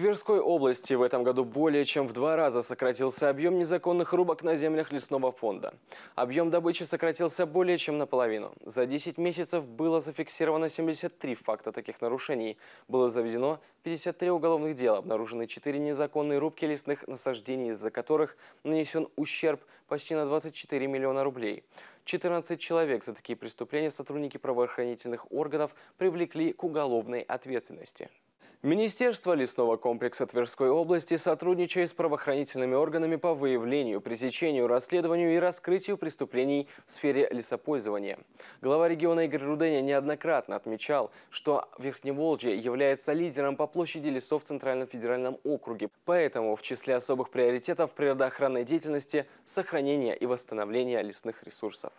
Тверской области в этом году более чем в два раза сократился объем незаконных рубок на землях лесного фонда. Объем добычи сократился более чем наполовину. За 10 месяцев было зафиксировано 73 факта таких нарушений. Было заведено 53 уголовных дела, обнаружены 4 незаконные рубки лесных насаждений, из-за которых нанесен ущерб почти на 24 миллиона рублей. 14 человек за такие преступления сотрудники правоохранительных органов привлекли к уголовной ответственности. Министерство лесного комплекса Тверской области сотрудничает с правоохранительными органами по выявлению, пресечению, расследованию и раскрытию преступлений в сфере лесопользования. Глава региона Игорь Руденя неоднократно отмечал, что Верхневолжье является лидером по площади лесов в Центральном федеральном округе. Поэтому в числе особых приоритетов природоохранной деятельности – сохранение и восстановление лесных ресурсов.